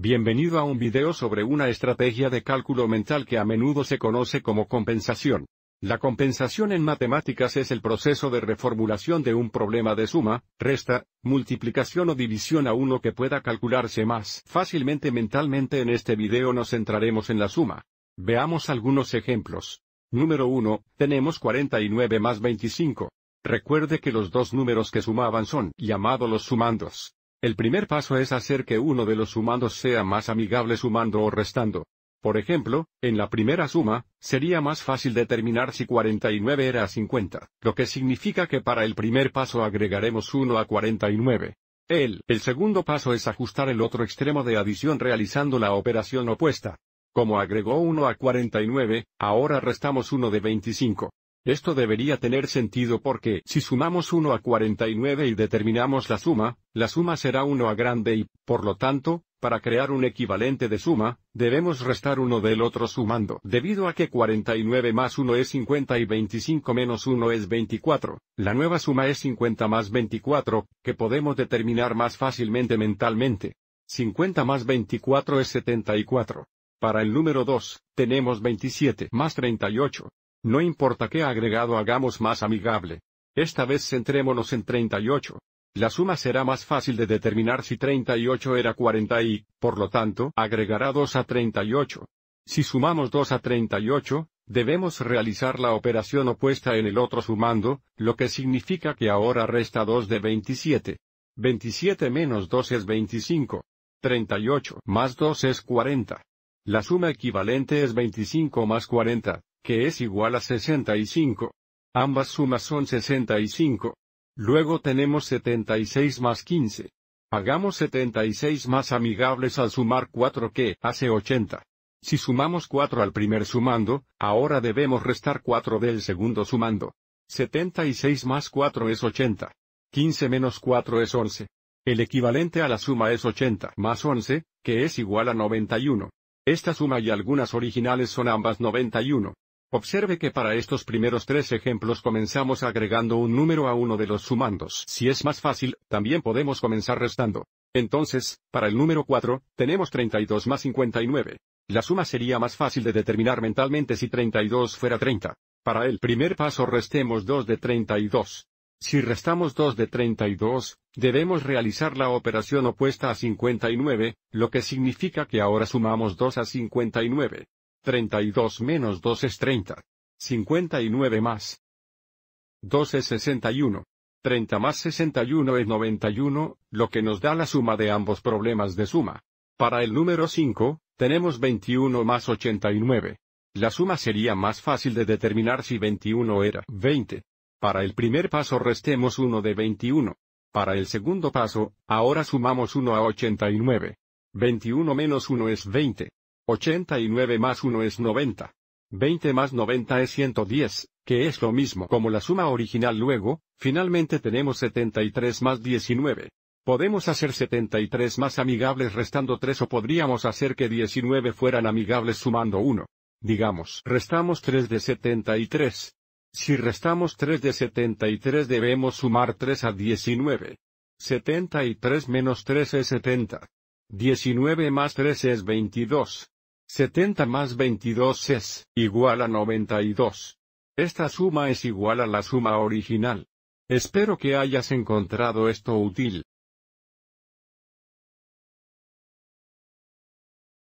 Bienvenido a un video sobre una estrategia de cálculo mental que a menudo se conoce como compensación. La compensación en matemáticas es el proceso de reformulación de un problema de suma, resta, multiplicación o división a uno que pueda calcularse más fácilmente mentalmente. En este video nos centraremos en la suma. Veamos algunos ejemplos. Número 1, tenemos 49 más 25. Recuerde que los dos números que sumaban son llamados los sumandos. El primer paso es hacer que uno de los sumandos sea más amigable sumando o restando. Por ejemplo, en la primera suma, sería más fácil determinar si 49 era 50, lo que significa que para el primer paso agregaremos 1 a 49. El, el segundo paso es ajustar el otro extremo de adición realizando la operación opuesta. Como agregó 1 a 49, ahora restamos 1 de 25. Esto debería tener sentido porque si sumamos 1 a 49 y determinamos la suma, la suma será 1 a grande y, por lo tanto, para crear un equivalente de suma, debemos restar uno del otro sumando. Debido a que 49 más 1 es 50 y 25 menos 1 es 24, la nueva suma es 50 más 24, que podemos determinar más fácilmente mentalmente. 50 más 24 es 74. Para el número 2, tenemos 27 más 38, no importa qué agregado hagamos más amigable. Esta vez centrémonos en 38. La suma será más fácil de determinar si 38 era 40 y, por lo tanto, agregará 2 a 38. Si sumamos 2 a 38, debemos realizar la operación opuesta en el otro sumando, lo que significa que ahora resta 2 de 27. 27 menos 2 es 25. 38 más 2 es 40. La suma equivalente es 25 más 40, que es igual a 65. Ambas sumas son 65. Luego tenemos 76 más 15. Hagamos 76 más amigables al sumar 4 que hace 80. Si sumamos 4 al primer sumando, ahora debemos restar 4 del segundo sumando. 76 más 4 es 80. 15 menos 4 es 11. El equivalente a la suma es 80 más 11, que es igual a 91. Esta suma y algunas originales son ambas 91. Observe que para estos primeros tres ejemplos comenzamos agregando un número a uno de los sumandos. Si es más fácil, también podemos comenzar restando. Entonces, para el número 4, tenemos 32 más 59. La suma sería más fácil de determinar mentalmente si 32 fuera 30. Para el primer paso restemos 2 de 32. Si restamos 2 de 32, debemos realizar la operación opuesta a 59, lo que significa que ahora sumamos 2 a 59. 32 menos 2 es 30. 59 más 2 es 61. 30 más 61 es 91, lo que nos da la suma de ambos problemas de suma. Para el número 5, tenemos 21 más 89. La suma sería más fácil de determinar si 21 era 20. Para el primer paso restemos 1 de 21. Para el segundo paso, ahora sumamos 1 a 89. 21 menos 1 es 20. 89 más 1 es 90. 20 más 90 es 110, que es lo mismo como la suma original luego, finalmente tenemos 73 más 19. Podemos hacer 73 más amigables restando 3 o podríamos hacer que 19 fueran amigables sumando 1. Digamos, restamos 3 de 73. Si restamos 3 de 73 debemos sumar 3 a 19. 73 menos 3 es 70. 19 más 3 es 22. 70 más 22 es igual a 92. Esta suma es igual a la suma original. Espero que hayas encontrado esto útil.